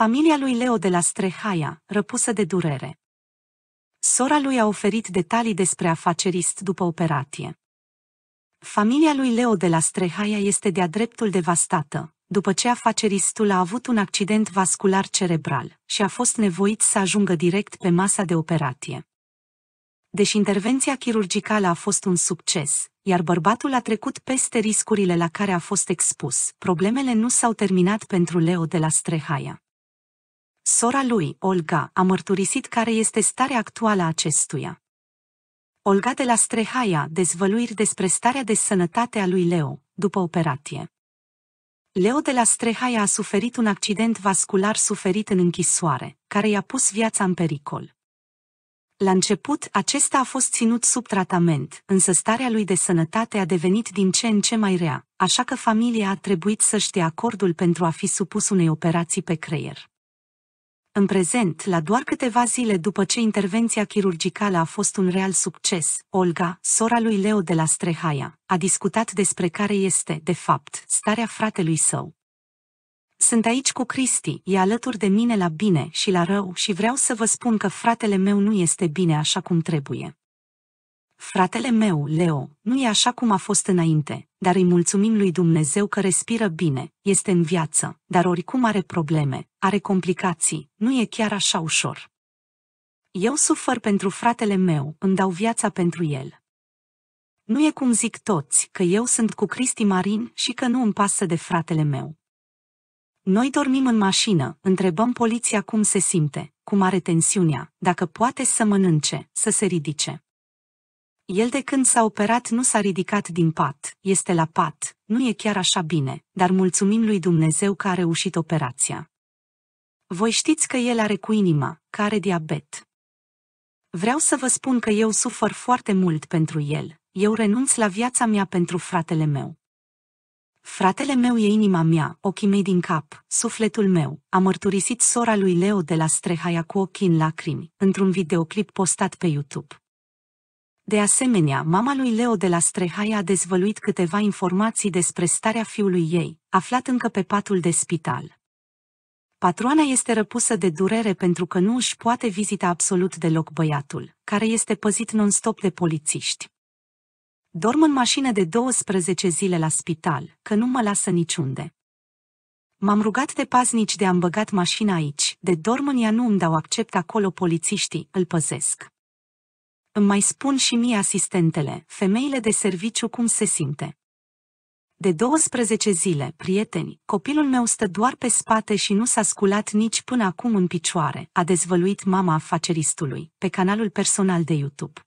Familia lui Leo de la Strehaia, răpusă de durere. Sora lui a oferit detalii despre afacerist după operație. Familia lui Leo de la Strehaia este de-a dreptul devastată, după ce afaceristul a avut un accident vascular cerebral și a fost nevoit să ajungă direct pe masa de operație. Deși intervenția chirurgicală a fost un succes, iar bărbatul a trecut peste riscurile la care a fost expus, problemele nu s-au terminat pentru Leo de la Strehaia. Sora lui, Olga, a mărturisit care este starea actuală a acestuia. Olga de la Strehaia, dezvăluiri despre starea de sănătate a lui Leo, după operație. Leo de la Strehaia a suferit un accident vascular suferit în închisoare, care i-a pus viața în pericol. La început, acesta a fost ținut sub tratament, însă starea lui de sănătate a devenit din ce în ce mai rea, așa că familia a trebuit să-și dea acordul pentru a fi supus unei operații pe creier. În prezent, la doar câteva zile după ce intervenția chirurgicală a fost un real succes, Olga, sora lui Leo de la Strehaia, a discutat despre care este, de fapt, starea fratelui său. Sunt aici cu Cristi, e alături de mine la bine și la rău și vreau să vă spun că fratele meu nu este bine așa cum trebuie. Fratele meu, Leo, nu e așa cum a fost înainte, dar îi mulțumim lui Dumnezeu că respiră bine, este în viață, dar oricum are probleme, are complicații, nu e chiar așa ușor. Eu sufăr pentru fratele meu, îmi dau viața pentru el. Nu e cum zic toți că eu sunt cu Cristi Marin și că nu îmi pasă de fratele meu. Noi dormim în mașină, întrebăm poliția cum se simte, cum are tensiunea, dacă poate să mănânce, să se ridice. El de când s-a operat nu s-a ridicat din pat, este la pat, nu e chiar așa bine, dar mulțumim lui Dumnezeu că a reușit operația. Voi știți că el are cu inima, că are diabet. Vreau să vă spun că eu sufăr foarte mult pentru el, eu renunț la viața mea pentru fratele meu. Fratele meu e inima mea, ochii mei din cap, sufletul meu, a mărturisit sora lui Leo de la Strehaia cu ochii în lacrimi, într-un videoclip postat pe YouTube. De asemenea, mama lui Leo de la Strehai a dezvăluit câteva informații despre starea fiului ei, aflat încă pe patul de spital. Patroana este răpusă de durere pentru că nu își poate vizita absolut deloc băiatul, care este păzit non-stop de polițiști. Dorm în mașină de 12 zile la spital, că nu mă lasă niciunde. M-am rugat de paznici de a-mi băgat mașina aici, de dorm în ea nu îmi dau accept acolo polițiștii, îl păzesc. Îmi mai spun și mie asistentele, femeile de serviciu cum se simte. De 12 zile, prieteni, copilul meu stă doar pe spate și nu s-a sculat nici până acum în picioare, a dezvăluit mama afaceristului, pe canalul personal de YouTube.